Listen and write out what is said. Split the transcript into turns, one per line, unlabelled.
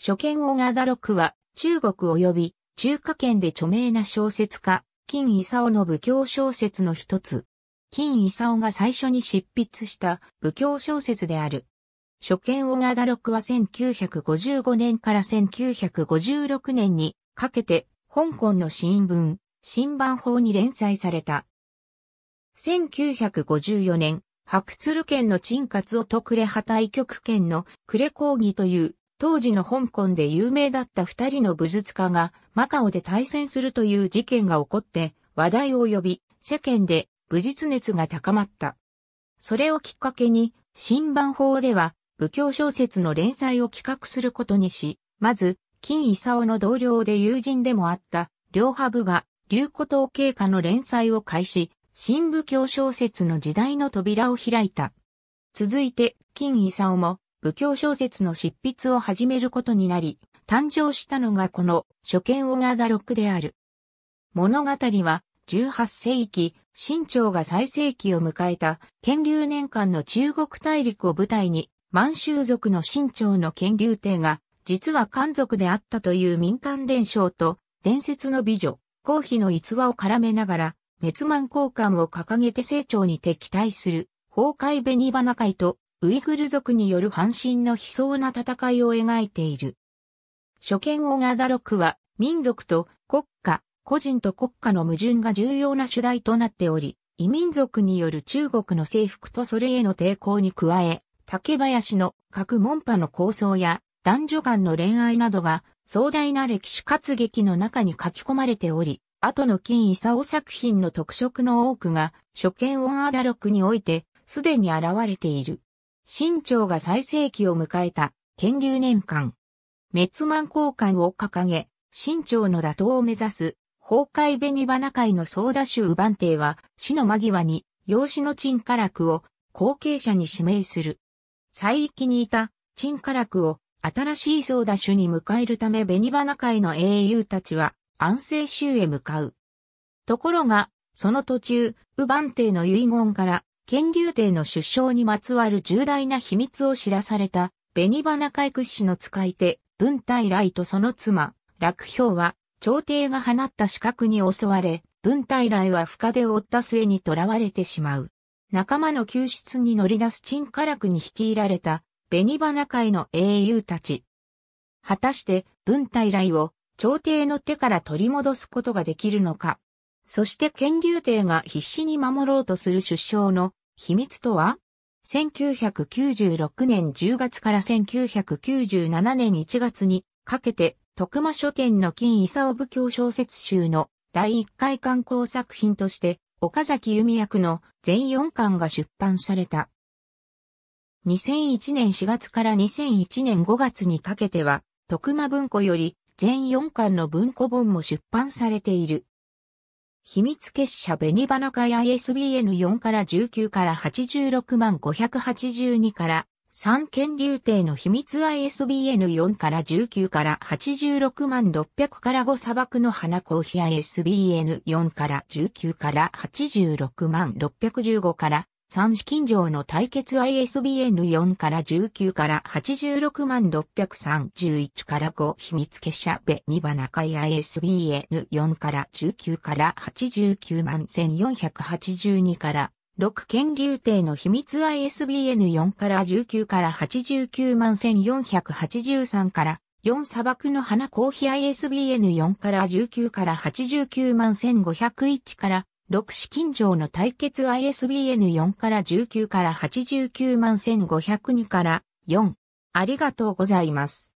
初見小賀田六は、中国及び中華圏で著名な小説家、金勲の武教小説の一つ。金勲が最初に執筆した武教小説である。初見小賀田六は1955年から1956年にかけて、香港の新聞、新版法に連載された。1954年、白鶴県の陳活を特例派対局県の呉講義という当時の香港で有名だった二人の武術家がマカオで対戦するという事件が起こって話題を呼び、世間で武術熱が高まった。それをきっかけに、新版法では武教小説の連載を企画することにし、まず、金勲の同僚で友人でもあった、両派部が、流古島経過の連載を開始、新武教小説の時代の扉を開いた。続いて、金勲も、武教小説の執筆を始めることになり、誕生したのがこの初見オガダロックである。物語は18世紀、新朝が最盛期を迎えた建立年間の中国大陸を舞台に、満州族の新朝の建立帝が、実は漢族であったという民間伝承と、伝説の美女、皇妃の逸話を絡めながら、滅満交換を掲げて成長に敵対する、崩壊紅花会とウイグル族による反身の悲壮な戦いを描いている。初見オガダロクは、民族と国家、個人と国家の矛盾が重要な主題となっており、異民族による中国の征服とそれへの抵抗に加え、竹林の各門派の構想や男女間の恋愛などが壮大な歴史活劇の中に書き込まれており、後の金勲作品の特色の多くが、初見オンアダロクにおいて、すでに現れている。新朝が最盛期を迎えた、建立年間。滅満交換を掲げ、新朝の打倒を目指す、崩壊紅花会の総打衆番邸は、死の間際に、養子の陳家楽を、後継者に指名する。最域にいた、陳家楽を、新しい総打州に迎えるため紅花会の英雄たちは、安政州へ向かう。ところが、その途中、ウバン帝の遺言から、乾隆帝の出生にまつわる重大な秘密を知らされた、紅花会屈指の使い手、文体来とその妻、楽氷は、朝廷が放った資格に襲われ、文体来は深手を負った末に囚われてしまう。仲間の救出に乗り出す陳火楽に率いられた、紅花会の英雄たち。果たして、文体来を、朝廷の手から取り戻すことができるのか。そして、剣竜帝が必死に守ろうとする首相の秘密とは1996年10月から1997年1月にかけて、徳間書店の金勲部教小説集の第1回刊行作品として、岡崎由美役の全4巻が出版された。2001年4月から2001年5月にかけては、徳間文庫より全4巻の文庫本も出版されている。秘密結社紅花会 ISBN4 から19から86万582から三権流亭の秘密 ISBN4 から19から86万600から5砂漠の花コーヒー ISBN4 から19から86万615から三資金城の対決 ISBN4 から19から86万631から5秘密結社ベ2番中井 ISBN4 から19から89万1482から6県流帝の秘密 ISBN4 から19から89万1483から4砂漠の花コーヒー ISBN4 から19から89万1501から六市近城の対決 ISBN4 から19から89万1502から4。ありがとうございます。